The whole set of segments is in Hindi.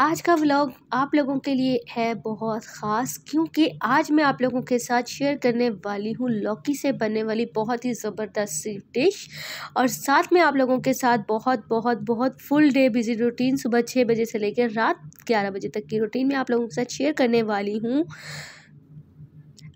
आज का व्लॉग आप लोगों के लिए है बहुत ख़ास क्योंकि आज मैं आप लोगों के साथ शेयर करने वाली हूँ लौकी से बनने वाली बहुत ही ज़बरदस्त सी डिश और साथ में आप लोगों के साथ बहुत बहुत बहुत फुल डे बिजी रूटीन सुबह छः बजे से लेकर रात ग्यारह बजे तक की रूटीन मैं आप लोगों के साथ शेयर करने वाली हूँ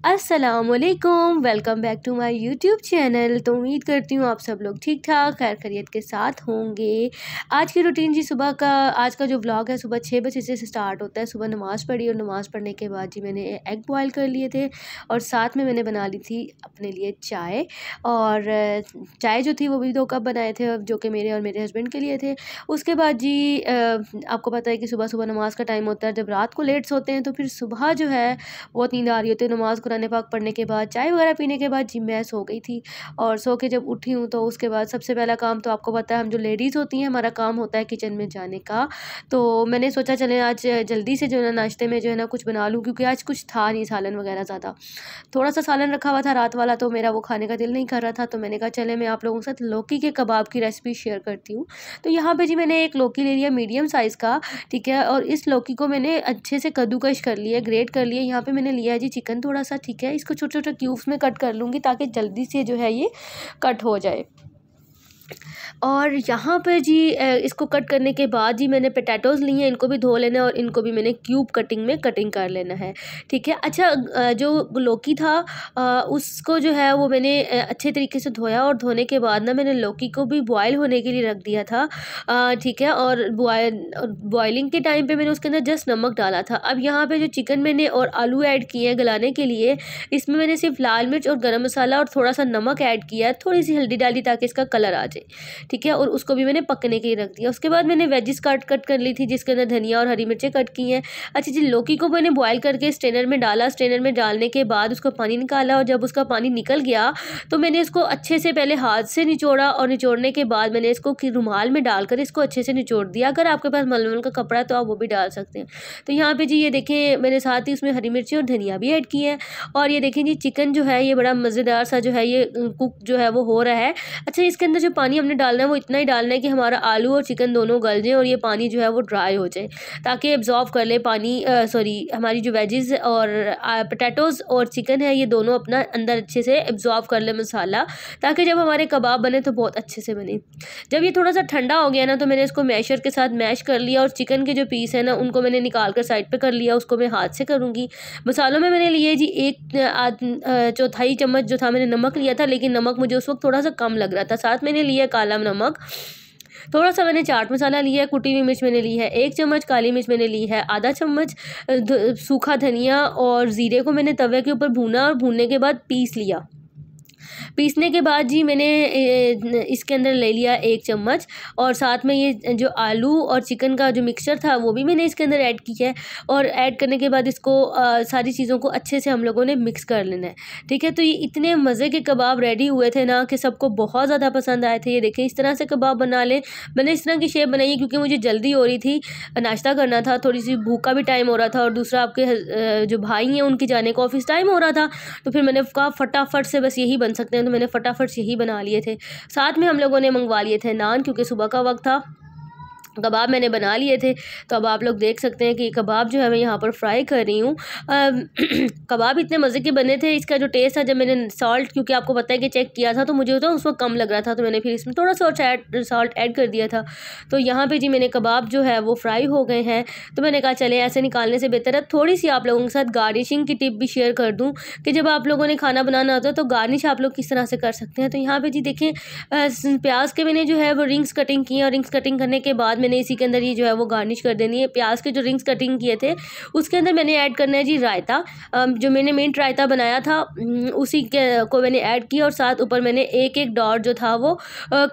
असलकुम welcome back to my YouTube channel तो उम्मीद करती हूँ आप सब लोग ठीक ठाक खैर खरीत के साथ होंगे आज की रूटीन जी सुबह का आज का जो ब्लॉग है सुबह छः बजे से स्टार्ट होता है सुबह नमाज़ पढ़ी और नमाज़ पढ़ने के बाद जी मैंने एग बॉयल कर लिए थे और साथ में मैंने बना ली थी अपने लिए चाय और चाय जो थी वो भी दो कप बनाए थे जो कि मेरे और मेरे हस्बैंड के लिए थे उसके बाद जी आपको पता है कि सुबह सुबह नमाज़ का टाइम होता है जब रात को लेट्स होते हैं तो फिर सुबह जो है बहुत नींद आ रही होती है नमाज़ कुरान पाक पढ़ने के बाद चाय वगैरह पीने के बाद जी मैं सो गई थी और सो के जब उठी हूँ तो उसके बाद सबसे पहला काम तो आपको पता है हम जो लेडीज़ होती हैं हमारा काम होता है किचन में जाने का तो मैंने सोचा चले आज जल्दी से जो है ना नाश्ते में जो है ना कुछ बना लूँ क्योंकि आज कुछ था नहीं सालन वगैरह ज़्यादा थोड़ा सा सालन रखा हुआ था रात वाला तो मेरा वो खाने का दिल नहीं कर रहा था तो मैंने कहा चले मैं आप लोगों के साथ लौकी के कबाब की रेसिपी शेयर करती हूँ तो यहाँ पर जी मैंने एक लौकी ले लिया मीडियम साइज़ का ठीक है और इस लौकी को मैंने अच्छे से कद्दूकश कर लिया ग्रेट कर लिया यहाँ पर मैंने लिया जी चिकन थोड़ा सा ठीक है इसको छोटे छोटे क्यूब्स में कट कर लूँगी ताकि जल्दी से जो है ये कट हो जाए और यहाँ पे जी इसको कट करने के बाद जी मैंने पटेटोज़ ली हैं इनको भी धो लेना है और इनको भी मैंने क्यूब कटिंग में कटिंग कर लेना है ठीक है अच्छा जो लौकी था उसको जो है वो मैंने अच्छे तरीके से धोया और धोने के बाद ना मैंने लौकी को भी बॉयल होने के लिए रख दिया था ठीक है और बॉयल बॉयलिंग के टाइम पर मैंने उसके अंदर जस्ट नमक डाला था अब यहाँ पर जो चिकन मैंने और आलू ऐड किए हैं गलाने के लिए इसमें मैंने सिर्फ लाल मिर्च और गर्म मसाला और थोड़ा सा नमक ऐड किया थोड़ी सी हल्दी डाली ताकि इसका कलर आ जाए से ठीक है और उसको भी मैंने पकने के लिए रख दिया उसके बाद मैंने वेजिस काट कट कर ली थी जिसके अंदर धनिया और हरी मिर्चें कट की हैं अच्छा जी लौकी को मैंने बॉयल करके स्ट्रेनर में डाला स्ट्रेनर में डालने के बाद उसका पानी निकाला और जब उसका पानी निकल गया तो मैंने इसको अच्छे से पहले हाथ से निचोड़ा और निचोड़ने के बाद मैंने इसको रुमाल में डालकर इसको अच्छे से निचोड़ दिया अगर आपके पास मलमल का कपड़ा तो आप वो भी डाल सकते हैं तो यहाँ पर जी ये देखें मैंने साथ ही उसमें हरी मिर्ची और धनिया भी ऐड की है और ये देखें जी चिकन जो है ये बड़ा मज़ेदार सा जो है ये कुक जो है वो हो रहा है अच्छा इसके अंदर जो पानी पानी हमने डालना है वो इतना ही डालना है कि हमारा आलू और चिकन दोनों गल जाएँ और ये पानी जो है वो ड्राई हो जाए ताकि एब्जॉर्व कर ले पानी सॉरी हमारी जो वेजेस और पटेटोज़ और चिकन है ये दोनों अपना अंदर अच्छे से एब्जॉर्व कर ले मसाला ताकि जब हमारे कबाब बने तो बहुत अच्छे से बने जब ये थोड़ा सा ठंडा हो गया ना तो मैंने इसको मैशर के साथ मैश कर लिया और चिकन के जो पीस है ना उनको मैंने निकाल कर साइड पर कर लिया उसको मैं हाथ से करूँगी मसालों में मैंने लिए जी एक चौथाई चम्मच जो था मैंने नमक लिया था लेकिन नमक मुझे उस वक्त थोड़ा सा कम लग रहा था साथ मैंने लिया है काला नमक थोड़ा सा मैंने चाट मसाला लिया है कुटी हुई मिर्च मैंने ली है एक चम्मच काली मिर्च मैंने ली है आधा चम्मच सूखा धनिया और ज़ीरे को मैंने तवे के ऊपर भूना और भूनने के बाद पीस लिया पीसने के बाद जी मैंने इसके अंदर ले लिया एक चम्मच और साथ में ये जो आलू और चिकन का जो मिक्सचर था वो भी मैंने इसके अंदर ऐड किया है और ऐड करने के बाद इसको आ, सारी चीज़ों को अच्छे से हम लोगों ने मिक्स कर लेना है ठीक है तो ये इतने मज़े के कबाब रेडी हुए थे ना कि सबको बहुत ज़्यादा पसंद आए थे ये देखें इस तरह से कबाब बना लें मैंने इस तरह की शेप बनाई है क्योंकि मुझे जल्दी हो रही थी नाश्ता करना था थोड़ी सी भूखा भी टाइम हो रहा था और दूसरा आपके जो भाई हैं उनके जाने का ऑफिस टाइम हो रहा था तो फिर मैंने कहा फटाफट से बस यही बन सकते हैं हैं तो मैंने फटाफट से ही बना लिए थे साथ में हम लोगों ने मंगवा लिए थे नान क्योंकि सुबह का वक्त था कबाब मैंने बना लिए थे तो अब आप लोग देख सकते हैं कि कबाब जो है मैं यहाँ पर फ्राई कर रही हूँ कबाब इतने मज़े के बने थे इसका जो टेस्ट था जब मैंने सॉल्ट क्योंकि आपको पता है कि चेक किया था तो मुझे तो उस वक्त कम लग रहा था तो मैंने फिर इसमें थोड़ा सा और सॉल्ट ऐड कर दिया था तो यहाँ पर जी मैंने कबाब जो है वो फ्राई हो गए हैं तो मैंने कहा चले ऐसे निकालने से बेहतर है थोड़ी सी आप लोगों के साथ गार्निशिंग की टिप भी शेयर कर दूँ कि जब आप लोगों ने खाना बनाना होता है तो गार्निश आप लोग किस तरह से कर सकते हैं तो यहाँ पर जी देखें प्याज के मैंने जो है वो रिंग्स कटिंग की और रिंग्स कटिंग करने के बाद मैंने इसी के अंदर ये जो है वो गार्निश कर देनी है प्याज के जो रिंग्स कटिंग किए थे उसके अंदर मैंने ऐड करना है जी रायता जो मैंने मिंट रायता बनाया था उसी के को मैंने ऐड किया और साथ ऊपर मैंने एक एक डॉट जो था वो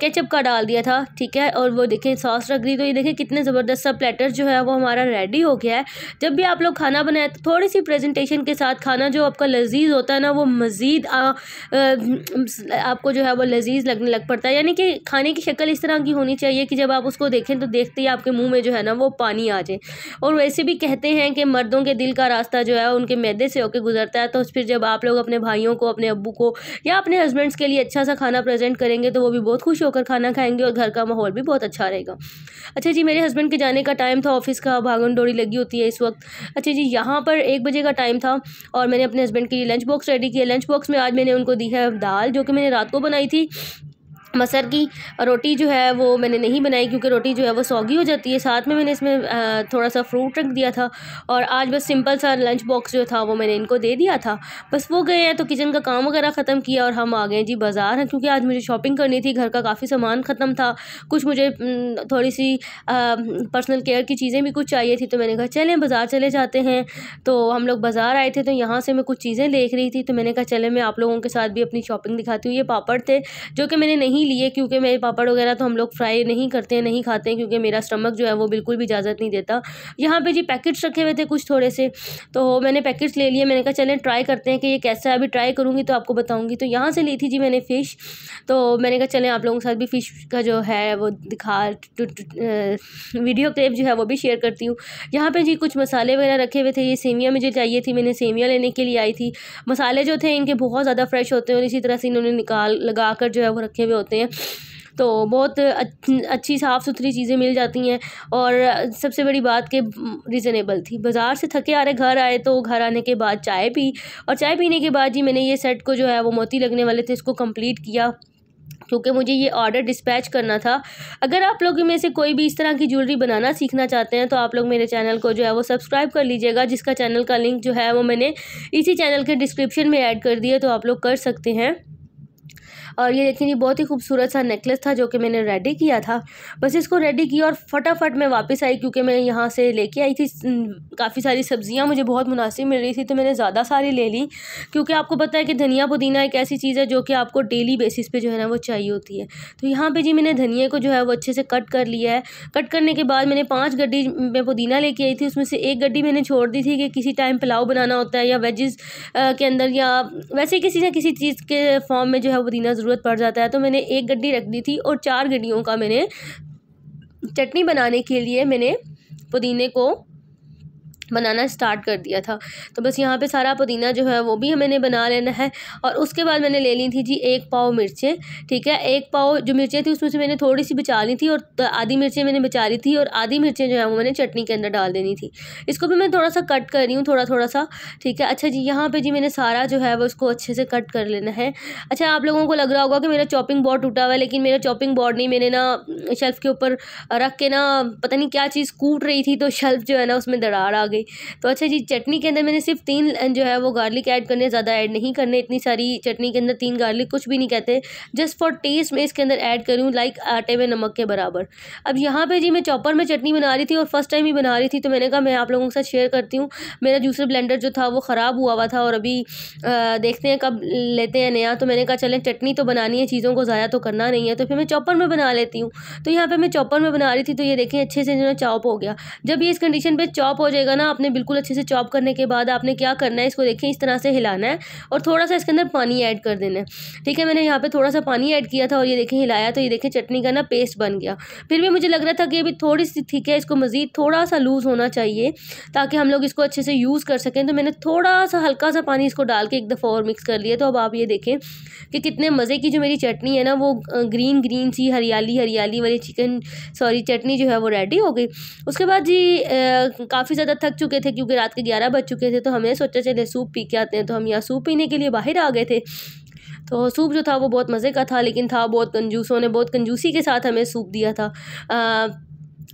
केचप का डाल दिया था ठीक है और वो देखें सॉस रख दी तो ये देखें कितने ज़बरदस्त सा प्लेटर जो है वो हमारा रेडी हो गया है जब भी आप लोग खाना बनाए तो थोड़ी सी प्रेजेंटेशन के साथ खाना जो आपका लजीज होता है ना वो मज़ीद आपको जो है वो लजीज लगने लग पड़ता है यानी कि खाने की शक्ल इस तरह की होनी चाहिए कि जब आप उसको देखें तो देख देखते ही आपके मुंह में जो है ना वो पानी आ जाए और वैसे भी कहते हैं कि मर्दों के दिल का रास्ता जो है उनके मैदे से होकर गुजरता है तो फिर जब आप लोग अपने भाइयों को अपने अबू को या अपने हस्बैंड्स के लिए अच्छा सा खाना प्रेजेंट करेंगे तो वो भी बहुत खुश होकर खाना खाएंगे और घर का माहौल भी बहुत अच्छा रहेगा अच्छा जी मेरे हस्बैंड के जाने का टाइम था ऑफिस का भागन डोरी लगी होती है इस वक्त अच्छा जी यहाँ पर एक बजे का टाइम था और मैंने अपने हस्बैंड के लिए लंच बॉक्स रेडी किया लंच बॉक्स में आज मैंने उनको दी है दाल जो कि मैंने रात को बनाई थी मसर की रोटी जो है वो मैंने नहीं बनाई क्योंकि रोटी जो है वो सौगी हो जाती है साथ में मैंने इसमें थोड़ा सा फ्रूट रख दिया था और आज बस सिंपल सा लंच बॉक्स जो था वो मैंने इनको दे दिया था बस वो गए हैं तो किचन का काम वगैरह ख़त्म किया और हम आ गए जी बाज़ार हैं क्योंकि आज मुझे शॉपिंग करनी थी घर का काफ़ी सामान ख़त्म था कुछ मुझे थोड़ी सी पर्सनल केयर की चीज़ें भी कुछ चाहिए थी तो मैंने कहा चलें बाज़ार चले जाते हैं तो हम लोग बाज़ार आए थे तो यहाँ से मैं कुछ चीज़ें देख रही थी तो मैंने कहा चले मैं आप लोगों के साथ भी अपनी शॉपिंग दिखाती हूँ ये पापड़ थे जो कि मैंने नहीं नहीं लिए क्योंकि मैं पापड़ वगैरह तो हम लोग फ्राई नहीं करते हैं नहीं खाते हैं क्योंकि मेरा स्टमक जो है वो बिल्कुल भी इजाज़त नहीं देता यहाँ पे जी पैकेट्स रखे हुए थे कुछ थोड़े से तो मैंने पैकेट्स ले लिए मैंने कहा चलें ट्राई करते हैं कि ये कैसा है अभी ट्राई करूँगी तो आपको बताऊँगी तो यहाँ से ली थी जी मैंने फ़िश तो मैंने कहा चलें आप लोगों के साथ भी फ़िश का जो है वो दिखा वीडियो क्लिप जो है वो भी शेयर करती हूँ यहाँ पर जी कुछ मसाले वगैरह रखे हुए थे ये सेवियाँ मुझे चाहिए थी मैंने सेवियाँ लेने के लिए आई थी मसाले जो थे इनके बहुत ज़्यादा फ्रेश होते हैं और इसी तरह से इन्होंने निकाल लगा कर जो है वो रखे हुए होते होते हैं तो बहुत अच्छी साफ़ सुथरी चीज़ें मिल जाती हैं और सबसे बड़ी बात के रीज़नेबल थी बाज़ार से थके आ रहे घर आए तो घर आने के बाद चाय पी और चाय पीने के बाद जी मैंने ये सेट को जो है वो मोती लगने वाले थे इसको कंप्लीट किया क्योंकि मुझे ये ऑर्डर डिस्पैच करना था अगर आप लोग में से कोई भी इस तरह की ज्वेलरी बनाना सीखना चाहते हैं तो आप लोग मेरे चैनल को जो है वो सब्सक्राइब कर लीजिएगा जिसका चैनल का लिंक जो है वो मैंने इसी चैनल के डिस्क्रिप्शन में ऐड कर दिया तो आप लोग कर सकते हैं और ये देखिए बहुत ही खूबसूरत सा नेकलेस था जो कि मैंने रेडी किया था बस इसको रेडी किया और फटाफट मैं वापस आई क्योंकि मैं यहाँ से लेके आई थी काफ़ी सारी सब्जियाँ मुझे बहुत मुनासिब मिल रही थी तो मैंने ज़्यादा सारी ले ली क्योंकि आपको पता है कि धनिया पुदीना एक ऐसी चीज़ है जो कि आपको डेली बेसिस पर जो है ना वो चाहिए होती है तो यहाँ पर जी मैंने धनिया को जो है वो अच्छे से कट कर लिया है कट करने के बाद मैंने पाँच गड्डी में पुदीना लेके आई थी उसमें से एक गड्डी मैंने छोड़ दी थी कि किसी टाइम पुलाव बनाना होता है या वेजेस के अंदर या वैसे किसी ना किसी चीज़ के फॉर्म में जो है पुदीना ज़रूरत पड़ जाता है तो मैंने एक गड्डी रख दी थी और चार गड्डियों का मैंने चटनी बनाने के लिए मैंने पुदीने को बनाना स्टार्ट कर दिया था तो बस यहाँ पे सारा पुदीना जो है वो भी मैंने बना लेना है और उसके बाद मैंने ले ली थी जी एक पाव मिर्चें ठीक है एक पाव जो मिर्चें थी उसमें से मैंने थोड़ी सी बचा ली थी और आधी मिर्चें मैंने बचा ली थी और आधी मिर्चें जो है वो मैंने चटनी के अंदर डाल देनी थी इसको भी मैं थोड़ा सा कट कर रही हूँ थोड़ा थोड़ा सा ठीक है अच्छा जी यहाँ पर जी मैंने सारा जो है वो उसको अच्छे से कट कर लेना है अच्छा आप लोगों को लग रहा होगा कि मेरा चॉपिंग बोर्ड टूटा हुआ है लेकिन मेरा चॉपिंग बोर्ड नहीं मैंने ना शेल्फ़ के ऊपर रख के ना पता नहीं क्या चीज़ कूट रही थी तो शेल्फ़ जो है ना उसमें दरार आ गई गई तो अच्छा जी चटनी के अंदर मैंने सिर्फ तीन जो है वो गार्लिक ऐड करने ज़्यादा ऐड नहीं करने इतनी सारी चटनी के अंदर तीन गार्लिक कुछ भी नहीं कहते जस्ट फॉर टेस्ट मैं इसके अंदर ऐड करूँ लाइक आटे में नमक के बराबर अब यहाँ पर जी मैं चॉपर में चटनी बना रही थी और फर्स्ट टाइम ही बना रही थी तो मैंने कहा मैं आप लोगों के साथ शेयर करती हूँ मेरा जूसर ब्लेंडर जो था वो ख़राब हुआ हुआ था और अभी देखते हैं कब लेते हैं नया तो मैंने कहा चलें चटनी तो बनानी है चीज़ों को ज़ाया तो करना नहीं है तो फिर मैं चॉपर में बना लेती हूँ तो यहाँ पर मैं चॉपर में बना रही थी तो ये देखें अच्छे से जो है चॉप हो गया जब ये इस कंडीशन पर चॉप हो जाएगा ना आपने बिल्कुल अच्छे से चॉप करने के बाद आपने क्या करना है इसको देखें इस तरह से हिलाना है और थोड़ा सा इसके अंदर पानी ऐड कर देना है ठीक है मैंने यहाँ पे थोड़ा सा पानी ऐड किया था और ये देखें हिलाया तो ये देखें चटनी का ना पेस्ट बन गया फिर भी मुझे लग रहा था कि अभी थोड़ी सी ठीक है इसको मज़ीद थोड़ा सा लूज़ होना चाहिए ताकि हम लोग इसको अच्छे से यूज़ कर सकें तो मैंने थोड़ा सा हल्का सा पानी इसको डाल के एक दफ़ा और मिक्स कर लिया तो अब आप ये देखें कि कितने मज़े की जो मेरी चटनी है ना वो ग्रीन ग्रीन सी हरियाली हरियाली वाली चिकन सॉरी चटनी जो है वो रेडी हो गई उसके बाद जी काफ़ी ज़्यादा थक चुके थे क्योंकि रात के ग्यारह बज चुके थे तो हमने सोचा चले सूप पी के आते हैं तो हम यहाँ सूप पीने के लिए बाहर आ गए थे तो सूप जो था वो बहुत मज़े का था लेकिन था बहुत कंजूसों ने बहुत कंजूसी के साथ हमें सूप दिया था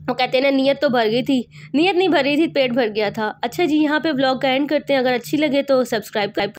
वो कहते हैं ना नीयत तो भर गई थी नीयत नहीं भर रही थी पेट भर गया था अच्छा जी यहाँ पे ब्लॉग का एंड करते हैं अगर अच्छी लगे तो सब्सक्राइब कर